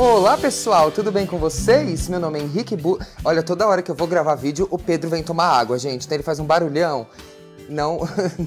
Olá pessoal, tudo bem com vocês? Meu nome é Henrique Bu. Olha, toda hora que eu vou gravar vídeo, o Pedro vem tomar água, gente. Então ele faz um barulhão. Não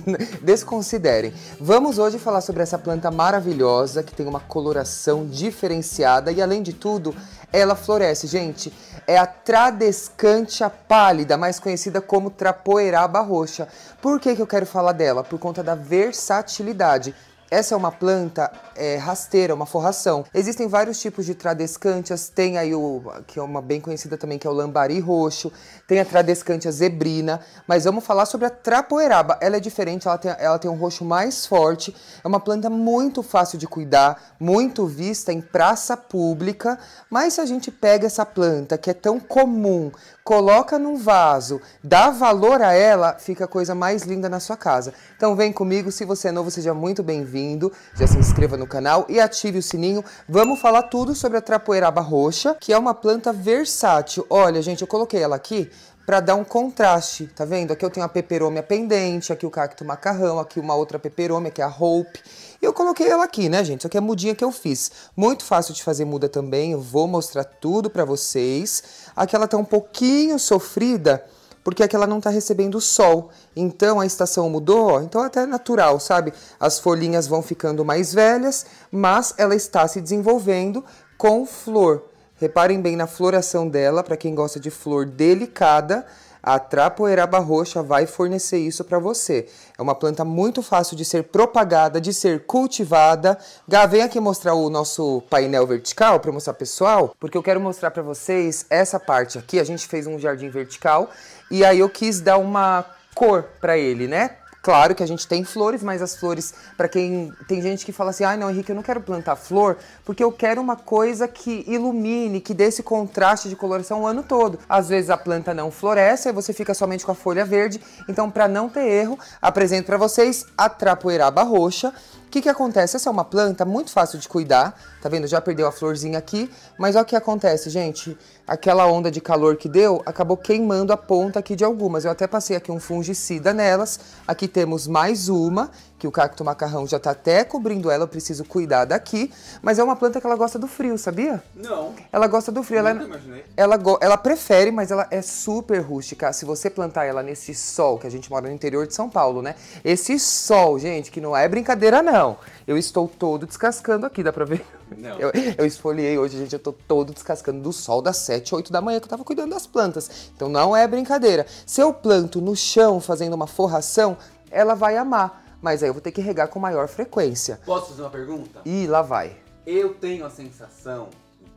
desconsiderem. Vamos hoje falar sobre essa planta maravilhosa que tem uma coloração diferenciada e além de tudo, ela floresce, gente. É a Tradescantia pálida, mais conhecida como Trapoeraba roxa. Por que, que eu quero falar dela? Por conta da versatilidade essa é uma planta é, rasteira, uma forração. Existem vários tipos de tradescantias, tem aí o que é uma bem conhecida também, que é o lambari roxo, tem a tradescantia zebrina, mas vamos falar sobre a trapoeraba. Ela é diferente, ela tem, ela tem um roxo mais forte, é uma planta muito fácil de cuidar, muito vista em praça pública, mas se a gente pega essa planta que é tão comum, coloca num vaso, dá valor a ela, fica a coisa mais linda na sua casa. Então vem comigo, se você é novo, seja muito bem-vindo, já se inscreva no canal e ative o sininho. Vamos falar tudo sobre a trapoeiraba roxa, que é uma planta versátil. Olha, gente, eu coloquei ela aqui para dar um contraste, tá vendo? Aqui eu tenho a peperômia pendente, aqui o cacto macarrão, aqui uma outra peperômia, que é a Hope. E eu coloquei ela aqui, né, gente? Isso aqui é a mudinha que eu fiz. Muito fácil de fazer muda também, eu vou mostrar tudo para vocês. Aqui ela tá um pouquinho sofrida, porque aqui ela não tá recebendo sol. Então a estação mudou, ó, então é até natural, sabe? As folhinhas vão ficando mais velhas, mas ela está se desenvolvendo com flor. Reparem bem na floração dela, para quem gosta de flor delicada, a Trapoeraba roxa vai fornecer isso para você. É uma planta muito fácil de ser propagada, de ser cultivada. Gá, vem aqui mostrar o nosso painel vertical para mostrar pessoal, porque eu quero mostrar para vocês essa parte aqui. A gente fez um jardim vertical e aí eu quis dar uma cor para ele, né? Claro que a gente tem flores, mas as flores, para quem tem gente que fala assim: "Ai, ah, não, Henrique, eu não quero plantar flor, porque eu quero uma coisa que ilumine, que dê esse contraste de coloração o ano todo". Às vezes a planta não floresce, e você fica somente com a folha verde. Então, para não ter erro, apresento para vocês a trapoeraba roxa, que, que acontece? Essa é uma planta muito fácil de cuidar, tá vendo? Já perdeu a florzinha aqui, mas olha o que acontece, gente. Aquela onda de calor que deu acabou queimando a ponta aqui de algumas. Eu até passei aqui um fungicida nelas. Aqui temos mais uma que o cacto macarrão já tá até cobrindo ela, eu preciso cuidar daqui. Mas é uma planta que ela gosta do frio, sabia? Não. Ela gosta do frio. ela, é- imaginei. Ela, ela prefere, mas ela é super rústica. Se você plantar ela nesse sol, que a gente mora no interior de São Paulo, né? Esse sol, gente, que não é brincadeira, não. Eu estou todo descascando aqui, dá pra ver? Não. Eu, eu esfoliei hoje, gente, eu tô todo descascando do sol das 7, 8 da manhã que eu tava cuidando das plantas. Então não é brincadeira. Se eu planto no chão fazendo uma forração, ela vai amar mas aí eu vou ter que regar com maior frequência. Posso fazer uma pergunta? E lá vai. Eu tenho a sensação,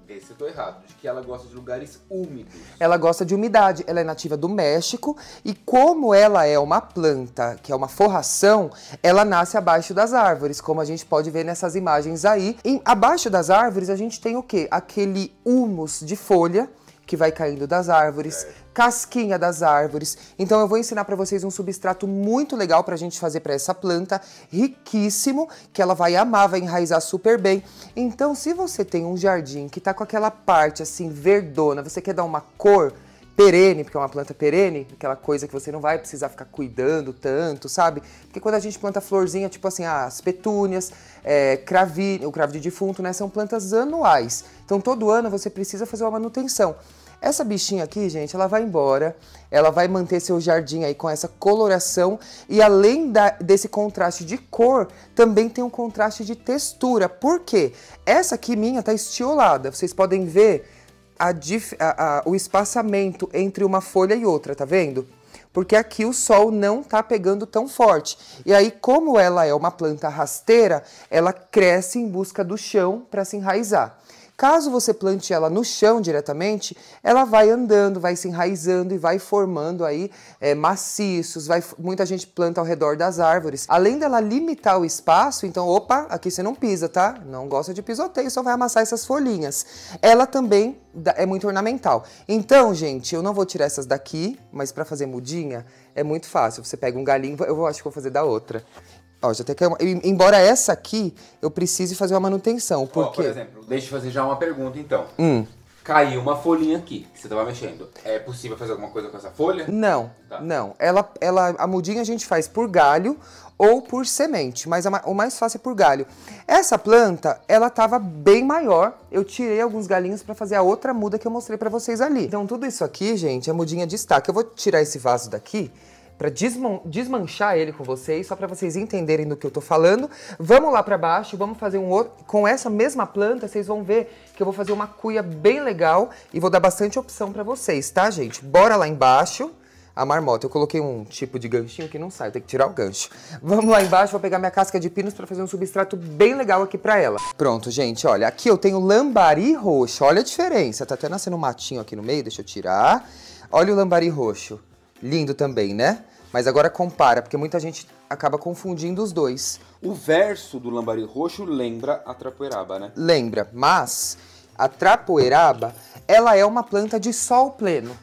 vê se eu tô errado, de que ela gosta de lugares úmidos. Ela gosta de umidade, ela é nativa do México e como ela é uma planta, que é uma forração, ela nasce abaixo das árvores, como a gente pode ver nessas imagens aí. E abaixo das árvores a gente tem o quê? Aquele humus de folha que vai caindo das árvores, é. casquinha das árvores. Então eu vou ensinar para vocês um substrato muito legal para a gente fazer para essa planta, riquíssimo, que ela vai amar, vai enraizar super bem. Então se você tem um jardim que está com aquela parte assim verdona, você quer dar uma cor, perene, porque é uma planta perene, aquela coisa que você não vai precisar ficar cuidando tanto, sabe? Porque quando a gente planta florzinha, tipo assim, ah, as petúnias, é, o cravo de defunto, né? São plantas anuais. Então todo ano você precisa fazer uma manutenção. Essa bichinha aqui, gente, ela vai embora, ela vai manter seu jardim aí com essa coloração e além da, desse contraste de cor, também tem um contraste de textura. Por quê? Essa aqui minha tá estiolada, vocês podem ver a, a, a, o espaçamento entre uma folha e outra, tá vendo? Porque aqui o sol não tá pegando tão forte. E aí, como ela é uma planta rasteira, ela cresce em busca do chão para se enraizar. Caso você plante ela no chão diretamente, ela vai andando, vai se enraizando e vai formando aí é, maciços. Vai, muita gente planta ao redor das árvores. Além dela limitar o espaço, então, opa, aqui você não pisa, tá? Não gosta de pisoteio, só vai amassar essas folhinhas. Ela também é muito ornamental. Então, gente, eu não vou tirar essas daqui, mas para fazer mudinha é muito fácil. Você pega um galinho, eu acho que vou fazer da outra. Ó, já tem que... É embora essa aqui, eu precise fazer uma manutenção, porque... Ó, por exemplo, deixa eu fazer já uma pergunta, então. Hum. Caiu uma folhinha aqui, que você estava mexendo. É possível fazer alguma coisa com essa folha? Não, tá. não. Ela, ela, a mudinha a gente faz por galho ou por semente, mas a, o mais fácil é por galho. Essa planta, ela estava bem maior. Eu tirei alguns galinhos para fazer a outra muda que eu mostrei para vocês ali. Então tudo isso aqui, gente, é mudinha de estaca. Eu vou tirar esse vaso daqui para desmanchar ele com vocês, só para vocês entenderem do que eu tô falando. Vamos lá para baixo, vamos fazer um outro. Com essa mesma planta, vocês vão ver que eu vou fazer uma cuia bem legal e vou dar bastante opção para vocês, tá, gente? Bora lá embaixo. A marmota, eu coloquei um tipo de ganchinho que não sai, tem que tirar o gancho. Vamos lá embaixo, vou pegar minha casca de pinos para fazer um substrato bem legal aqui para ela. Pronto, gente, olha, aqui eu tenho lambari roxo, olha a diferença. Tá até nascendo um matinho aqui no meio, deixa eu tirar. Olha o lambari roxo lindo também, né? Mas agora compara, porque muita gente acaba confundindo os dois. O verso do Lambari Roxo lembra a trapoeraba, né? Lembra, mas a trapoeraba, ela é uma planta de sol pleno.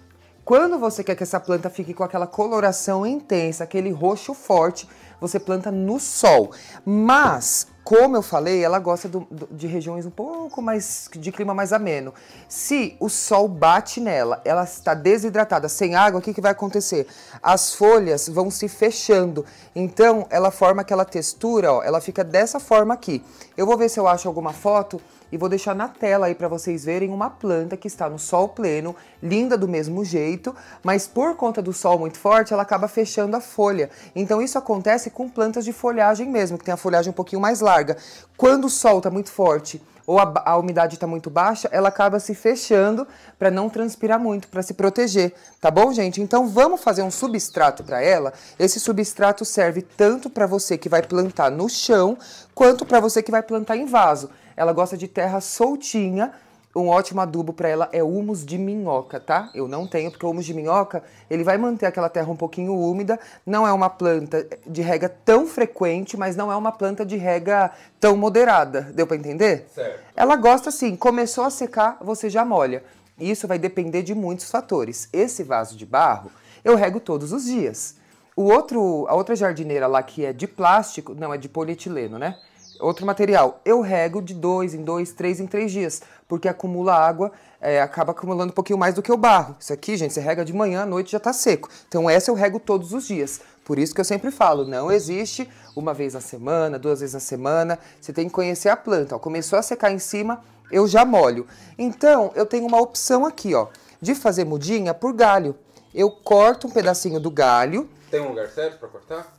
Quando você quer que essa planta fique com aquela coloração intensa, aquele roxo forte, você planta no sol. Mas, como eu falei, ela gosta do, do, de regiões um pouco mais de clima mais ameno. Se o sol bate nela, ela está desidratada, sem água, o que, que vai acontecer? As folhas vão se fechando. Então, ela forma aquela textura, ó, ela fica dessa forma aqui. Eu vou ver se eu acho alguma foto e vou deixar na tela aí para vocês verem uma planta que está no sol pleno, linda do mesmo jeito, mas por conta do sol muito forte, ela acaba fechando a folha. Então isso acontece com plantas de folhagem mesmo, que tem a folhagem um pouquinho mais larga. Quando o sol está muito forte, ou a, a umidade está muito baixa, ela acaba se fechando para não transpirar muito, para se proteger, tá bom, gente? Então vamos fazer um substrato para ela. Esse substrato serve tanto para você que vai plantar no chão, quanto para você que vai plantar em vaso. Ela gosta de terra soltinha. Um ótimo adubo para ela é humus de minhoca, tá? Eu não tenho, porque o humus de minhoca, ele vai manter aquela terra um pouquinho úmida. Não é uma planta de rega tão frequente, mas não é uma planta de rega tão moderada. Deu para entender? Certo. Ela gosta assim, começou a secar, você já molha. Isso vai depender de muitos fatores. Esse vaso de barro, eu rego todos os dias. O outro, a outra jardineira lá que é de plástico, não, é de polietileno, né? outro material. Eu rego de dois em dois, três em três dias, porque acumula água, é, acaba acumulando um pouquinho mais do que o barro. Isso aqui, gente, você rega de manhã, à noite já está seco. Então essa eu rego todos os dias. Por isso que eu sempre falo, não existe uma vez na semana, duas vezes na semana. Você tem que conhecer a planta. Ó, começou a secar em cima, eu já molho. Então eu tenho uma opção aqui, ó, de fazer mudinha por galho. Eu corto um pedacinho do galho. Tem um lugar certo para cortar?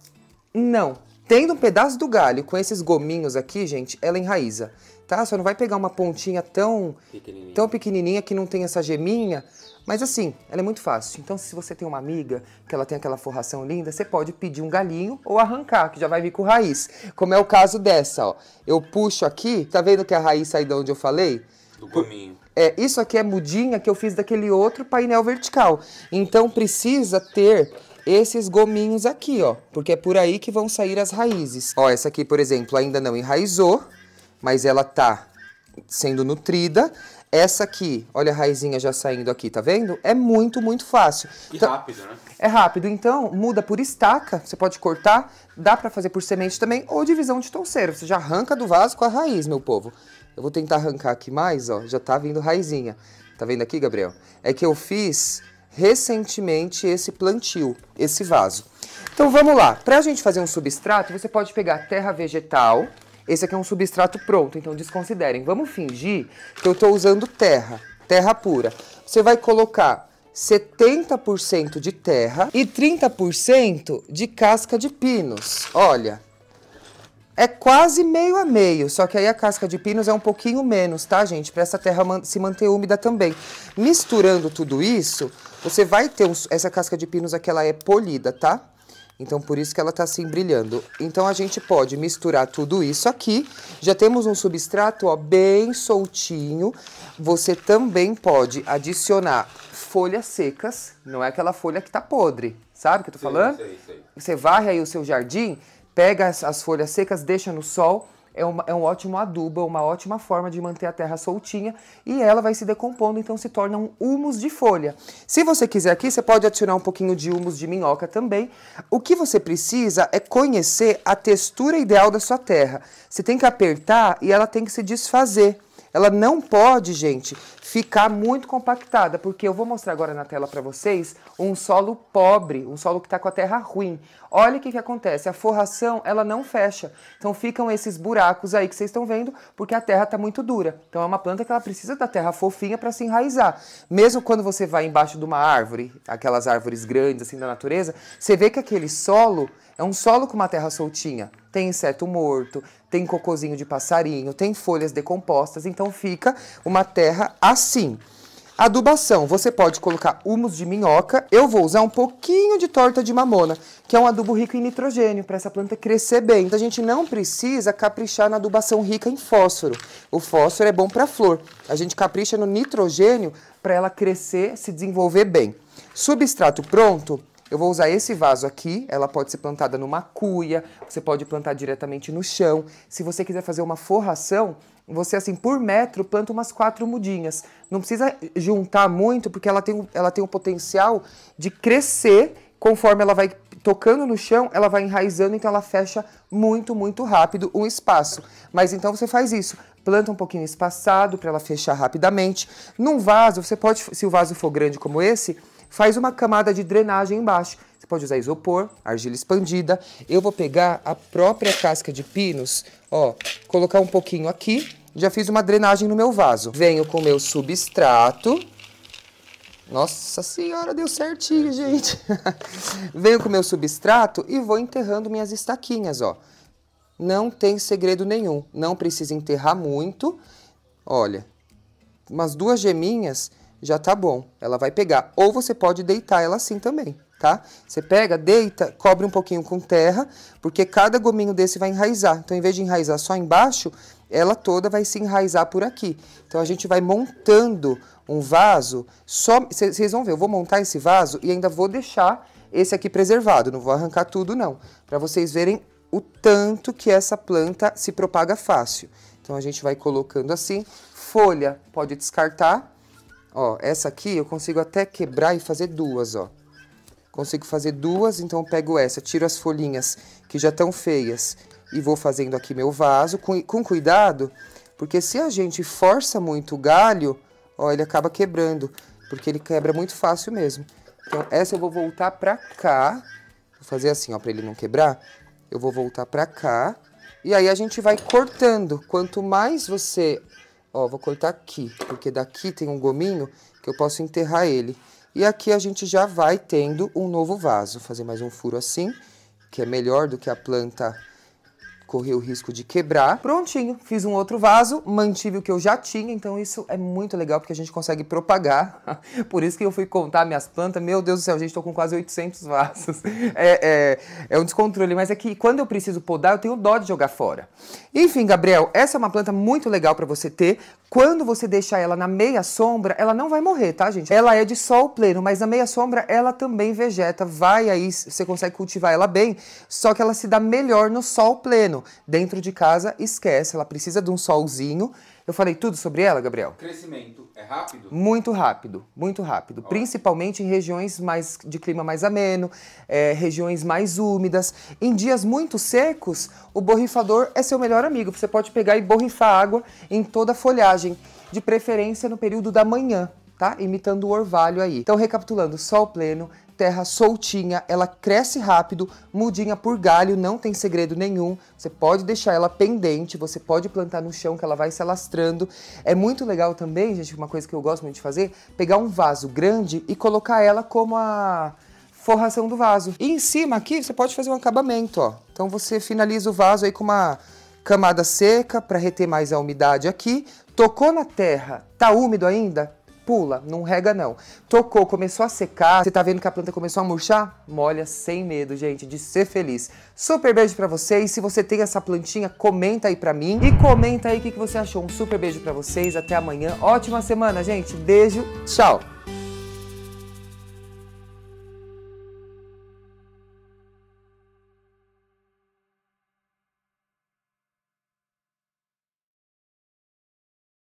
Não. Tendo um pedaço do galho com esses gominhos aqui, gente, ela enraiza, tá? Só não vai pegar uma pontinha tão pequenininha. tão pequenininha que não tem essa geminha, mas assim, ela é muito fácil. Então, se você tem uma amiga que ela tem aquela forração linda, você pode pedir um galinho ou arrancar, que já vai vir com raiz. Como é o caso dessa, ó. Eu puxo aqui, tá vendo que a raiz sai de onde eu falei? Do gominho. É, isso aqui é mudinha que eu fiz daquele outro painel vertical. Então, precisa ter esses gominhos aqui, ó, porque é por aí que vão sair as raízes. Ó, essa aqui, por exemplo, ainda não enraizou, mas ela tá sendo nutrida. Essa aqui, olha a raizinha já saindo aqui, tá vendo? É muito, muito fácil. E então, rápido, né? É rápido. Então, muda por estaca, você pode cortar, dá para fazer por semente também, ou divisão de touceira. Você já arranca do vaso com a raiz, meu povo. Eu vou tentar arrancar aqui mais, ó, já tá vindo raizinha. Tá vendo aqui, Gabriel? É que eu fiz recentemente esse plantio, esse vaso. Então vamos lá, para a gente fazer um substrato, você pode pegar terra vegetal, esse aqui é um substrato pronto, então desconsiderem. Vamos fingir que eu estou usando terra, terra pura. Você vai colocar 70% de terra e 30% de casca de pinos. Olha, é quase meio a meio, só que aí a casca de pinos é um pouquinho menos, tá, gente? Para essa terra se manter úmida também. Misturando tudo isso, você vai ter essa casca de pinos aqui, ela é polida, tá? Então, por isso que ela está assim brilhando. Então, a gente pode misturar tudo isso aqui. Já temos um substrato, ó, bem soltinho. Você também pode adicionar folhas secas. Não é aquela folha que tá podre, sabe o que eu tô sim, falando? Sei, Você varre aí o seu jardim, pega as, as folhas secas, deixa no sol, é, uma, é, um ótimo adubo, é uma ótima forma de manter a terra soltinha e ela vai se decompondo, então se torna um humus de folha. Se você quiser aqui, você pode adicionar um pouquinho de humus de minhoca também. O que você precisa é conhecer a textura ideal da sua terra. Você tem que apertar e ela tem que se desfazer. Ela não pode, gente, ficar muito compactada, porque eu vou mostrar agora na tela para vocês um solo pobre, um solo que está com a terra ruim. Olha o que, que acontece, a forração ela não fecha, então ficam esses buracos aí que vocês estão vendo, porque a terra está muito dura. Então é uma planta que ela precisa da terra fofinha para se enraizar. Mesmo quando você vai embaixo de uma árvore, aquelas árvores grandes assim da natureza, você vê que aquele solo é um solo com uma terra soltinha. Tem inseto morto, tem cocozinho de passarinho, tem folhas decompostas, então fica uma terra assim assim. Adubação, você pode colocar humus de minhoca. Eu vou usar um pouquinho de torta de mamona, que é um adubo rico em nitrogênio, para essa planta crescer bem. Então a gente não precisa caprichar na adubação rica em fósforo. O fósforo é bom para a flor. A gente capricha no nitrogênio para ela crescer, se desenvolver bem. Substrato pronto, eu vou usar esse vaso aqui, ela pode ser plantada numa cuia, você pode plantar diretamente no chão. Se você quiser fazer uma forração, você assim, por metro, planta umas quatro mudinhas. Não precisa juntar muito, porque ela tem, ela tem o potencial de crescer conforme ela vai tocando no chão, ela vai enraizando, então ela fecha muito, muito rápido o espaço. Mas então você faz isso, planta um pouquinho espaçado para ela fechar rapidamente. Num vaso, você pode, se o vaso for grande como esse, faz uma camada de drenagem embaixo. Você pode usar isopor, argila expandida. Eu vou pegar a própria casca de pinos, ó, colocar um pouquinho aqui. Já fiz uma drenagem no meu vaso. Venho com o meu substrato. Nossa senhora, deu certinho, gente. Venho com o meu substrato e vou enterrando minhas estaquinhas, ó. Não tem segredo nenhum. Não precisa enterrar muito. Olha, umas duas geminhas já tá bom. Ela vai pegar. Ou você pode deitar ela assim também, tá? Você pega, deita, cobre um pouquinho com terra, porque cada gominho desse vai enraizar. Então, em vez de enraizar só embaixo, ela toda vai se enraizar por aqui. Então, a gente vai montando um vaso. Só Vocês vão ver, eu vou montar esse vaso e ainda vou deixar esse aqui preservado. Não vou arrancar tudo, não. Para vocês verem o tanto que essa planta se propaga fácil. Então, a gente vai colocando assim. Folha pode descartar, Ó, essa aqui eu consigo até quebrar e fazer duas, ó. Consigo fazer duas, então eu pego essa, tiro as folhinhas que já estão feias e vou fazendo aqui meu vaso com, com cuidado, porque se a gente força muito o galho, ó, ele acaba quebrando, porque ele quebra muito fácil mesmo. Então essa eu vou voltar pra cá, vou fazer assim, ó, pra ele não quebrar, eu vou voltar pra cá, e aí a gente vai cortando. Quanto mais você Ó, vou cortar aqui, porque daqui tem um gominho que eu posso enterrar ele. E aqui a gente já vai tendo um novo vaso. Vou fazer mais um furo assim, que é melhor do que a planta correr o risco de quebrar. Prontinho, fiz um outro vaso, mantive o que eu já tinha, então isso é muito legal porque a gente consegue propagar. Por isso que eu fui contar minhas plantas, meu Deus do céu, gente, estou com quase 800 vasos. É, é, é um descontrole, mas é que quando eu preciso podar, eu tenho dó de jogar fora. Enfim, Gabriel, essa é uma planta muito legal para você ter. Quando você deixar ela na meia sombra, ela não vai morrer, tá, gente? Ela é de sol pleno, mas na meia sombra ela também vegeta, vai aí, você consegue cultivar ela bem, só que ela se dá melhor no sol pleno dentro de casa esquece, ela precisa de um solzinho. Eu falei tudo sobre ela, Gabriel? Crescimento é rápido? Muito rápido, muito rápido. Ótimo. Principalmente em regiões mais de clima mais ameno, é, regiões mais úmidas. Em dias muito secos, o borrifador é seu melhor amigo. Você pode pegar e borrifar água em toda a folhagem, de preferência no período da manhã, tá? Imitando o orvalho aí. Então, recapitulando, sol pleno, terra soltinha, ela cresce rápido, mudinha por galho, não tem segredo nenhum. Você pode deixar ela pendente, você pode plantar no chão que ela vai se alastrando. É muito legal também, gente, uma coisa que eu gosto muito de fazer, pegar um vaso grande e colocar ela como a forração do vaso. E em cima aqui você pode fazer um acabamento, ó. Então você finaliza o vaso aí com uma camada seca para reter mais a umidade aqui. Tocou na terra, tá úmido ainda? pula, não rega não. Tocou, começou a secar, você tá vendo que a planta começou a murchar? Molha sem medo, gente, de ser feliz. Super beijo para vocês, se você tem essa plantinha, comenta aí para mim e comenta aí o que, que você achou. Um super beijo para vocês, até amanhã, ótima semana, gente, beijo, tchau!